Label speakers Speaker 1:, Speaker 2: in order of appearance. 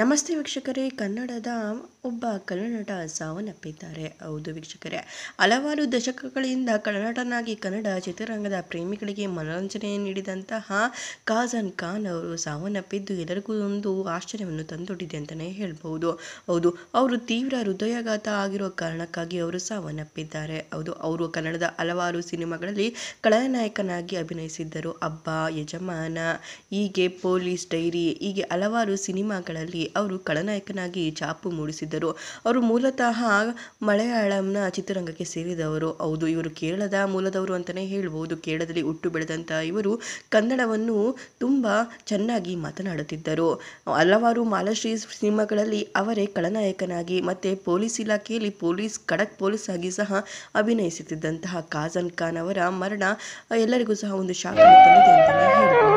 Speaker 1: ನಮಸ್ತೆ ವೀಕ್ಷಕರೇ ಕನ್ನಡದ ಒಬ್ಬ ಕನ್ನಡ ಸಾವನ್ನಪ್ಪಿದ್ದಾರೆ ಹೌದು ವೀಕ್ಷಕರೇ ಹಲವಾರು ದಶಕಗಳಿಂದ ಕನ್ನಡನಾಗಿ ಕನ್ನಡ ಚಿತ್ರರಂಗದ ಪ್ರೇಮಿಗಳಿಗೆ ಮನೋರಂಜನೆ ನೀಡಿದಂತಹ ಖಾಜನ್ ಖಾನ್ ಅವರು ಸಾವನ್ನಪ್ಪಿದ್ದು ಎಲ್ಲರಿಗೂ ಒಂದು ಆಶ್ಚರ್ಯವನ್ನು ತಂದೊಡ್ಡಿದೆ ಅಂತಲೇ ಹೇಳ್ಬೋದು ಹೌದು ಅವರು ತೀವ್ರ ಹೃದಯಾಘಾತ ಆಗಿರೋ ಕಾರಣಕ್ಕಾಗಿ ಅವರು ಸಾವನ್ನಪ್ಪಿದ್ದಾರೆ ಹೌದು ಅವರು ಕನ್ನಡದ ಹಲವಾರು ಸಿನಿಮಾಗಳಲ್ಲಿ ಖಳನಾಯಕನಾಗಿ ಅಭಿನಯಿಸಿದ್ದರು ಅಬ್ಬ ಯಜಮಾನ ಹೀಗೆ ಪೊಲೀಸ್ ಡೈರಿ ಹೀಗೆ ಹಲವಾರು ಸಿನಿಮಾಗಳಲ್ಲಿ ಅವರು ಖಳನಾಯಕನಾಗಿ ಚಾಪು ಮೂಡಿಸಿದ್ದರು ಅವರು ಮೂಲತಃ ಮಲಯಾಳಂನ ಚಿತ್ರರಂಗಕ್ಕೆ ಸೇರಿದವರು ಹೌದು ಇವರು ಕೇರಳದ ಮೂಲದವರು ಅಂತಲೇ ಹೇಳ್ಬೋದು ಕೇರಳದಲ್ಲಿ ಹುಟ್ಟು ಬೆಳೆದಂತಹ ಇವರು ಕನ್ನಡವನ್ನು ತುಂಬ ಚೆನ್ನಾಗಿ ಮಾತನಾಡುತ್ತಿದ್ದರು ಹಲವಾರು ಮಾಲಶ್ರೀ ಸಿನಿಮಾಗಳಲ್ಲಿ ಅವರೇ ಖಳನಾಯಕನಾಗಿ ಮತ್ತು ಪೊಲೀಸ್ ಇಲಾಖೆಯಲ್ಲಿ ಪೊಲೀಸ್ ಖಡಕ್ ಪೊಲೀಸ್ ಆಗಿ ಸಹ ಅಭಿನಯಿಸುತ್ತಿದ್ದಂತಹ ಖಾಜನ್ ಖಾನ್ ಅವರ ಮರಣ ಎಲ್ಲರಿಗೂ ಸಹ ಒಂದು ಶಾಖ ತಂದಿದೆ ಅಂತಲೇ ಹೇಳ್ಬೋದು